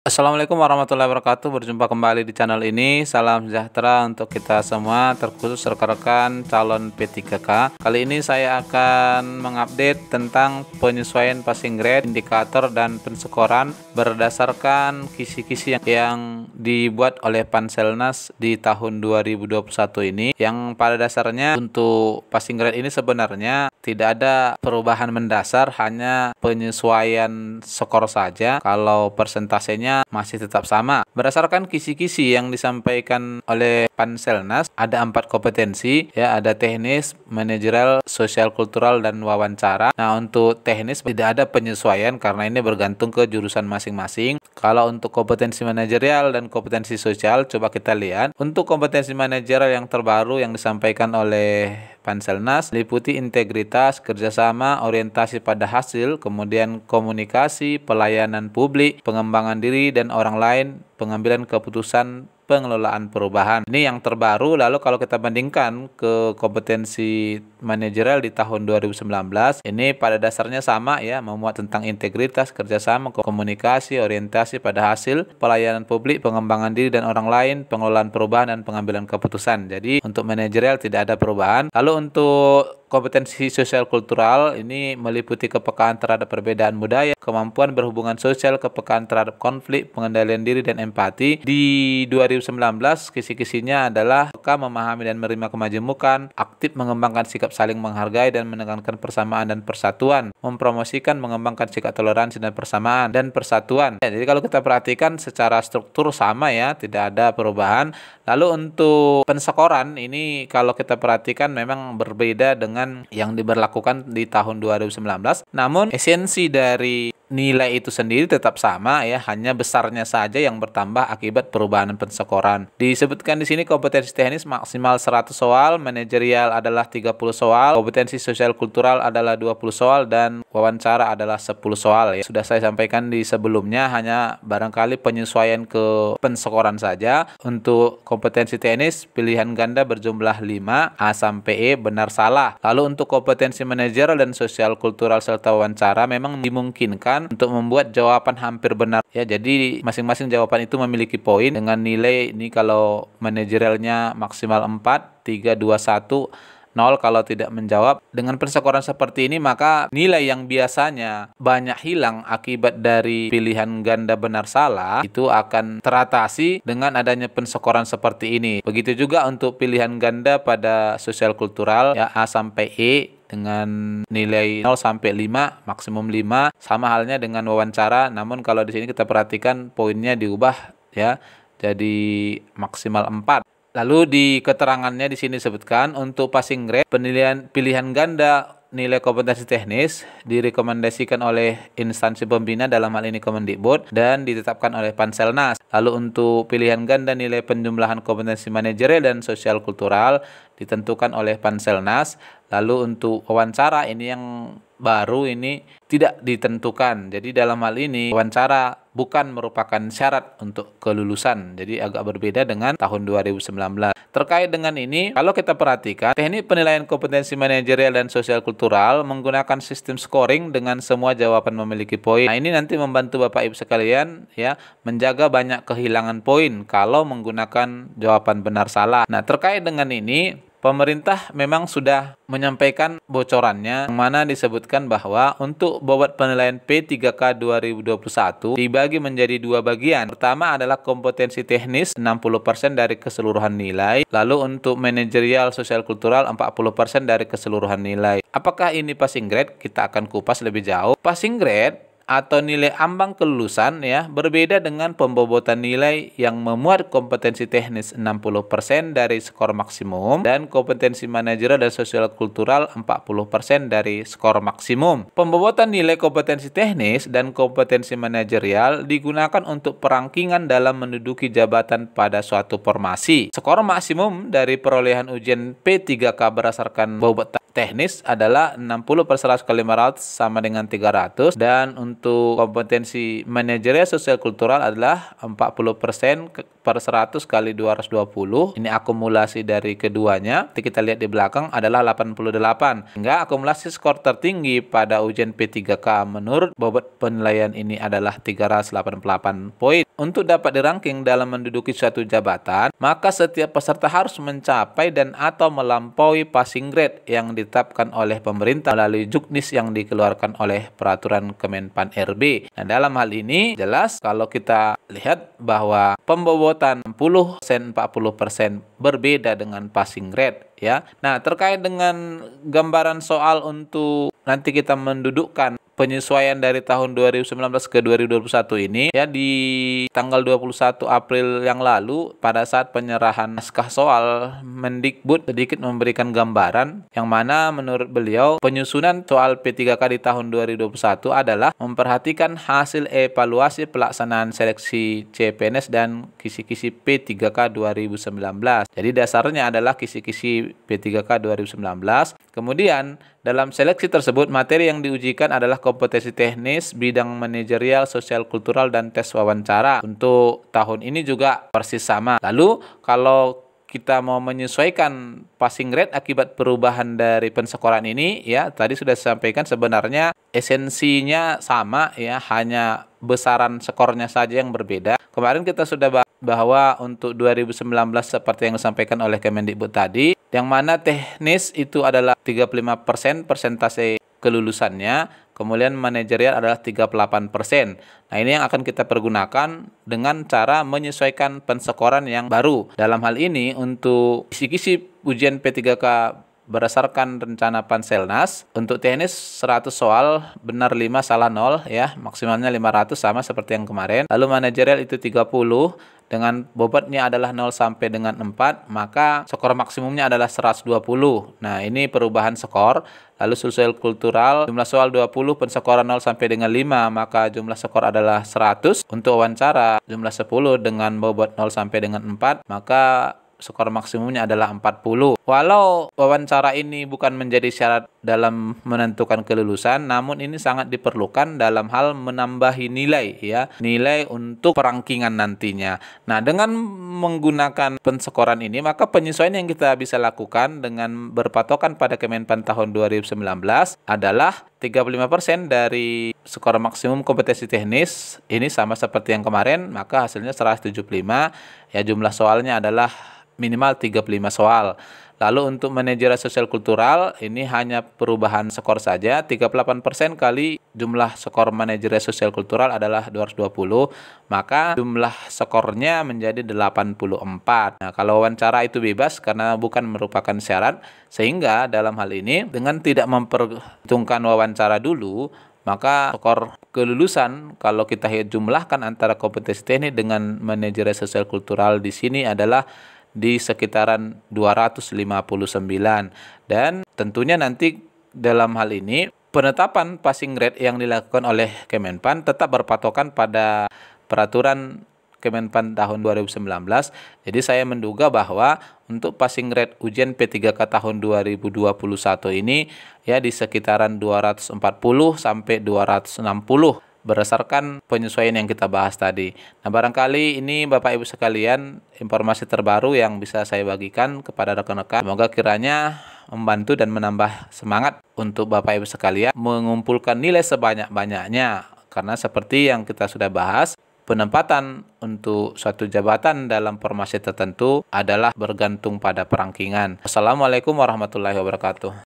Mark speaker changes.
Speaker 1: Assalamualaikum warahmatullahi wabarakatuh Berjumpa kembali di channel ini Salam sejahtera untuk kita semua Terkhusus rekan-rekan calon P3K Kali ini saya akan mengupdate tentang penyesuaian passing grade Indikator dan penskoran Berdasarkan kisi-kisi yang, yang dibuat oleh Panselnas di tahun 2021 ini Yang pada dasarnya untuk passing grade ini sebenarnya Tidak ada perubahan mendasar Hanya penyesuaian skor saja Kalau persentasenya masih tetap sama. Berdasarkan kisi-kisi yang disampaikan oleh Panselnas, ada empat kompetensi, ya ada teknis, manajerial, sosial kultural, dan wawancara. Nah, untuk teknis tidak ada penyesuaian karena ini bergantung ke jurusan masing-masing. Kalau untuk kompetensi manajerial dan kompetensi sosial, coba kita lihat. Untuk kompetensi manajerial yang terbaru yang disampaikan oleh Panselnas meliputi integritas, kerjasama, orientasi pada hasil, kemudian komunikasi, pelayanan publik, pengembangan diri dan orang lain, pengambilan keputusan pengelolaan perubahan. Ini yang terbaru lalu kalau kita bandingkan ke kompetensi manajerial di tahun 2019 ini pada dasarnya sama ya memuat tentang integritas, kerjasama, komunikasi, orientasi pada hasil, pelayanan publik, pengembangan diri dan orang lain, pengelolaan perubahan dan pengambilan keputusan. Jadi untuk manajerial tidak ada perubahan. Lalu untuk Kompetensi sosial kultural ini meliputi kepekaan terhadap perbedaan budaya, kemampuan berhubungan sosial, kepekaan terhadap konflik, pengendalian diri dan empati. Di 2019 kisi-kisinya adalah peka memahami dan menerima kemajemukan, aktif mengembangkan sikap saling menghargai dan menekankan persamaan dan persatuan, mempromosikan mengembangkan sikap toleransi dan persamaan dan persatuan. Ya, jadi kalau kita perhatikan secara struktur sama ya, tidak ada perubahan. Lalu untuk pensekoran ini kalau kita perhatikan memang berbeda dengan dengan yang diberlakukan di tahun 2019. Namun esensi dari nilai itu sendiri tetap sama ya, hanya besarnya saja yang bertambah akibat perubahan pensekoran. Disebutkan di sini kompetensi teknis maksimal 100 soal, manajerial adalah 30 soal, kompetensi sosial kultural adalah 20 soal dan wawancara adalah 10 soal ya. Sudah saya sampaikan di sebelumnya hanya barangkali penyesuaian ke pensekoran saja. Untuk kompetensi teknis pilihan ganda berjumlah 5 A sampai E benar salah. Lalu untuk kompetensi manajerial dan sosial kultural serta wawancara memang dimungkinkan kesempatan untuk membuat jawaban hampir benar ya jadi masing-masing jawaban itu memiliki poin dengan nilai ini kalau manajerialnya maksimal 4 3 2 1 0 kalau tidak menjawab. Dengan persekoran seperti ini maka nilai yang biasanya banyak hilang akibat dari pilihan ganda benar salah itu akan teratasi dengan adanya persekoran seperti ini. Begitu juga untuk pilihan ganda pada sosial kultural ya A sampai E dengan nilai 0 sampai 5, maksimum 5. Sama halnya dengan wawancara, namun kalau di sini kita perhatikan poinnya diubah ya jadi maksimal 4. Lalu di keterangannya di sini disebutkan untuk passing grade penilaian pilihan ganda nilai kompetensi teknis direkomendasikan oleh instansi pembina dalam hal ini Kemendikbud dan ditetapkan oleh Panselnas. Lalu untuk pilihan ganda nilai penjumlahan kompetensi manajerial dan sosial kultural ditentukan oleh Panselnas. Lalu untuk wawancara ini yang baru ini tidak ditentukan. Jadi dalam hal ini wawancara bukan merupakan syarat untuk kelulusan. Jadi agak berbeda dengan tahun 2019. Terkait dengan ini, kalau kita perhatikan, teknik penilaian kompetensi manajerial dan sosial kultural menggunakan sistem scoring dengan semua jawaban memiliki poin. Nah, ini nanti membantu Bapak Ibu sekalian ya menjaga banyak kehilangan poin kalau menggunakan jawaban benar salah. Nah, terkait dengan ini, Pemerintah memang sudah menyampaikan bocorannya yang mana disebutkan bahwa untuk bobot penilaian P3K 2021 dibagi menjadi dua bagian. Pertama adalah kompetensi teknis 60% dari keseluruhan nilai, lalu untuk manajerial sosial kultural 40% dari keseluruhan nilai. Apakah ini passing grade? Kita akan kupas lebih jauh. Passing grade atau nilai ambang kelulusan ya berbeda dengan pembobotan nilai yang memuat kompetensi teknis 60% dari skor maksimum dan kompetensi manajerial dan sosial kultural 40% dari skor maksimum. Pembobotan nilai kompetensi teknis dan kompetensi manajerial digunakan untuk perangkingan dalam menduduki jabatan pada suatu formasi. Skor maksimum dari perolehan ujian P3K berdasarkan bobot teknis adalah 60 per 100 kali 500 sama dengan 300 dan untuk kompetensi manajerial sosial kultural adalah 40 persen per 100 kali 220 ini akumulasi dari keduanya nanti kita lihat di belakang adalah 88 hingga akumulasi skor tertinggi pada ujian P3K menurut bobot penilaian ini adalah 388 poin untuk dapat diranking dalam menduduki suatu jabatan, maka setiap peserta harus mencapai dan atau melampaui passing grade yang ditetapkan oleh pemerintah melalui juknis yang dikeluarkan oleh peraturan Kemenpan RB. Nah, dalam hal ini jelas kalau kita lihat bahwa pembobotan sen 40% berbeda dengan passing grade ya. Nah, terkait dengan gambaran soal untuk nanti kita mendudukkan penyesuaian dari tahun 2019 ke 2021 ini ya di tanggal 21 April yang lalu pada saat penyerahan naskah soal Mendikbud sedikit memberikan gambaran yang mana menurut beliau penyusunan soal P3K di tahun 2021 adalah memperhatikan hasil evaluasi pelaksanaan seleksi CPNS dan kisi-kisi P3K 2019. Jadi dasarnya adalah kisi-kisi P3K 2019. Kemudian dalam seleksi tersebut materi yang diujikan adalah kompetensi teknis, bidang manajerial, sosial kultural dan tes wawancara. Untuk tahun ini juga persis sama. Lalu kalau kita mau menyesuaikan passing rate akibat perubahan dari pensekoran ini ya tadi sudah saya sampaikan sebenarnya esensinya sama ya hanya besaran skornya saja yang berbeda kemarin kita sudah bahas bahwa untuk 2019 seperti yang disampaikan oleh Kemendikbud tadi yang mana teknis itu adalah 35% persentase kelulusannya, kemudian manajerial adalah 38%. Nah, ini yang akan kita pergunakan dengan cara menyesuaikan pensekoran yang baru. Dalam hal ini untuk kisi-kisi ujian P3K berdasarkan rencana Panselnas untuk teknis 100 soal benar 5 salah 0 ya maksimalnya 500 sama seperti yang kemarin lalu manajerial itu 30 dengan bobotnya adalah 0 sampai dengan 4, maka skor maksimumnya adalah 120. Nah, ini perubahan skor. Lalu sosial kultural, jumlah soal 20, penskoran 0 sampai dengan 5, maka jumlah skor adalah 100. Untuk wawancara, jumlah 10 dengan bobot 0 sampai dengan 4, maka skor maksimumnya adalah 40. Walau wawancara ini bukan menjadi syarat dalam menentukan kelulusan namun ini sangat diperlukan dalam hal menambah nilai ya nilai untuk perangkingan nantinya nah dengan menggunakan penskoran ini maka penyesuaian yang kita bisa lakukan dengan berpatokan pada Kemenpan tahun 2019 adalah 35% dari skor maksimum kompetisi teknis ini sama seperti yang kemarin maka hasilnya 175 ya jumlah soalnya adalah minimal 35 soal Lalu untuk manajer sosial kultural ini hanya perubahan skor saja 38% kali jumlah skor manajer sosial kultural adalah 220 maka jumlah skornya menjadi 84. Nah, kalau wawancara itu bebas karena bukan merupakan syarat sehingga dalam hal ini dengan tidak memperhitungkan wawancara dulu maka skor kelulusan kalau kita jumlahkan antara kompetensi teknik dengan manajer sosial kultural di sini adalah di sekitaran 259 dan tentunya nanti dalam hal ini penetapan passing grade yang dilakukan oleh Kemenpan tetap berpatokan pada peraturan Kemenpan tahun 2019. Jadi saya menduga bahwa untuk passing grade ujian P3K tahun 2021 ini ya di sekitaran 240 sampai 260 berdasarkan penyesuaian yang kita bahas tadi. Nah, barangkali ini Bapak Ibu sekalian informasi terbaru yang bisa saya bagikan kepada rekan-rekan. Semoga kiranya membantu dan menambah semangat untuk Bapak Ibu sekalian mengumpulkan nilai sebanyak-banyaknya karena seperti yang kita sudah bahas penempatan untuk suatu jabatan dalam formasi tertentu adalah bergantung pada perangkingan. Assalamualaikum warahmatullahi wabarakatuh.